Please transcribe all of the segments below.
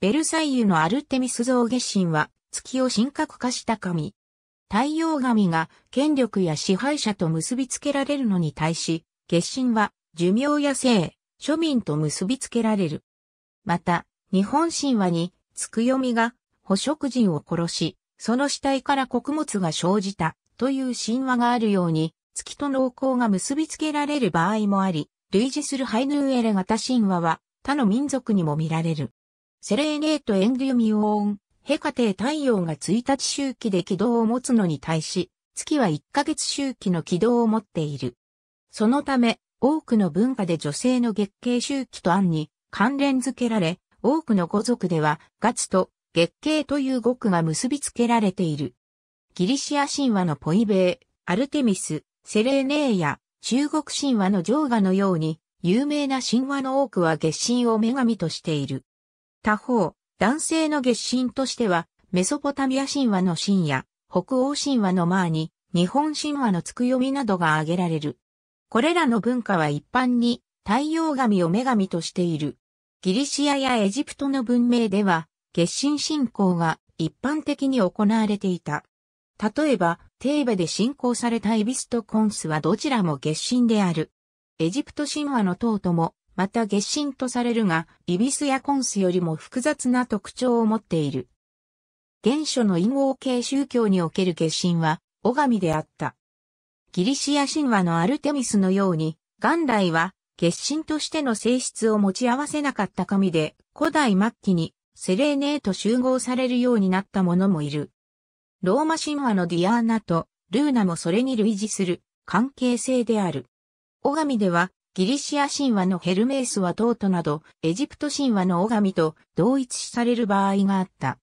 ベルサイユのアルテミス像下神は、月を神格化した神。太陽神が権力や支配者と結びつけられるのに対し、月神は寿命や生、庶民と結びつけられる。また、日本神話に、月読みが捕食人を殺し、その死体から穀物が生じたという神話があるように、月と農耕が結びつけられる場合もあり、類似するハイヌーエレ型神話は他の民族にも見られる。セレーネート・エンデュミオーン、ヘカテ太陽が1日周期で軌道を持つのに対し、月は1ヶ月周期の軌道を持っている。そのため、多くの文化で女性の月経周期と案に関連付けられ、多くの語族では月と月経という語句が結び付けられている。ギリシア神話のポイベー、アルテミス、セレーネーや中国神話のジョーガのように、有名な神話の多くは月神を女神としている。他方、男性の月神としては、メソポタミア神話の神や、北欧神話のマーに、日本神話のつくよみなどが挙げられる。これらの文化は一般に太陽神を女神としている。ギリシアやエジプトの文明では、月神信仰が一般的に行われていた。例えば、テーベで信仰されたエビスとコンスはどちらも月神である。エジプト神話の塔ともまた月神とされるが、イビスやコンスよりも複雑な特徴を持っている。原初の陰王系宗教における月神は、オガミであった。ギリシア神話のアルテミスのように、元来は、月神としての性質を持ち合わせなかった神で、古代末期にセレーネへと集合されるようになった者もいる。ローマ神話のディアーナとルーナもそれに類似する関係性である。オガミではギリシア神話のヘルメースはトートなど、エジプト神話のオガミと同一視される場合があった。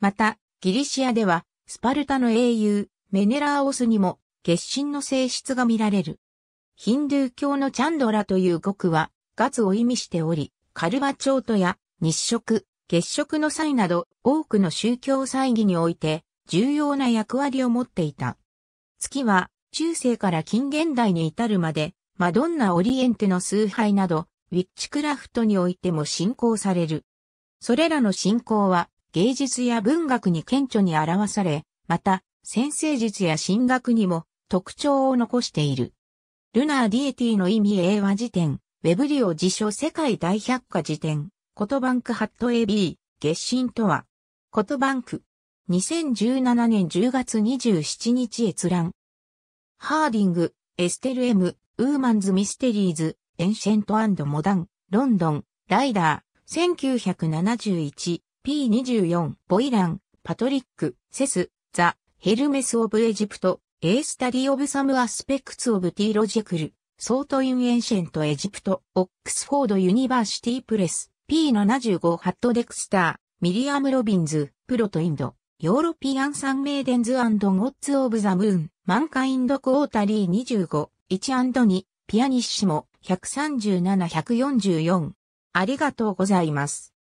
また、ギリシアでは、スパルタの英雄、メネラーオスにも、決心の性質が見られる。ヒンドゥー教のチャンドラという語句は、ガツを意味しており、カルバチョートや日食、月食の際など、多くの宗教祭儀において、重要な役割を持っていた。月は、中世から近現代に至るまで、マドンナ・オリエンテの崇拝など、ウィッチクラフトにおいても信仰される。それらの信仰は、芸術や文学に顕著に表され、また、先生術や神学にも特徴を残している。ルナー・ディエティの意味英和辞典、ウェブリオ辞書世界大百科辞典、コトバンクハット AB、月神とは、コトバンク、2017年10月27日閲覧。ハーディング、エステル M、ウーマンズ・ミステリーズ、エンシェントモダン、ロンドン、ライダー、1971、P24、ボイラン、パトリック、セス、ザ、ヘルメス・オブ・エジプト、エースタディ・オブ・サム・アスペクツ・オブ・ティ・ロジェクル、ソート・イン・エンシェント・エジプト、オックスフォード・ユニバーシティ・プレス、P75 ハット・デクスター、ミリアム・ロビンズ、プロト・インド、ヨーロピアン・サン・メイデンズ・アンド・ゴッツ・オブ・ザ・ムーン、マンカインド・クォータリー25、1&2、ピアニッシモ、137-144。ありがとうございます。